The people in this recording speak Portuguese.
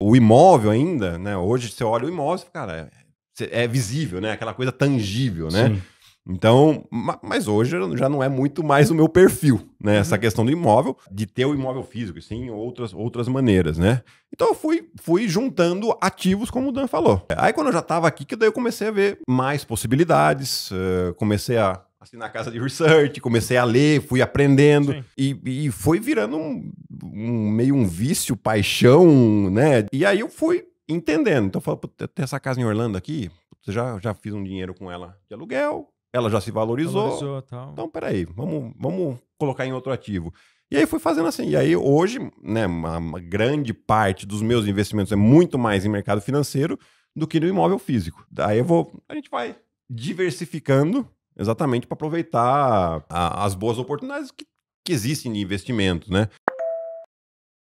o imóvel ainda, né? Hoje você olha o imóvel, cara, é, é visível, né? Aquela coisa tangível, né? Sim. Então, mas hoje já não é muito mais o meu perfil, né? Uhum. Essa questão do imóvel, de ter o imóvel físico, sim, outras, outras maneiras, né? Então eu fui, fui juntando ativos, como o Dan falou. Aí quando eu já estava aqui, que daí eu comecei a ver mais possibilidades, uh, comecei a assinar casa de research, comecei a ler, fui aprendendo e, e, foi virando um, um, meio um vício, paixão, né? E aí eu fui entendendo. Então eu falo, tem essa casa em Orlando aqui, já, já fiz um dinheiro com ela de aluguel, ela já se valorizou. valorizou tal. Então, peraí, vamos, vamos colocar em outro ativo. E aí fui fazendo assim. E aí hoje, né, uma, uma grande parte dos meus investimentos é muito mais em mercado financeiro do que no imóvel físico. Daí eu vou, a gente vai diversificando exatamente para aproveitar a, as boas oportunidades que, que existem de investimento, né?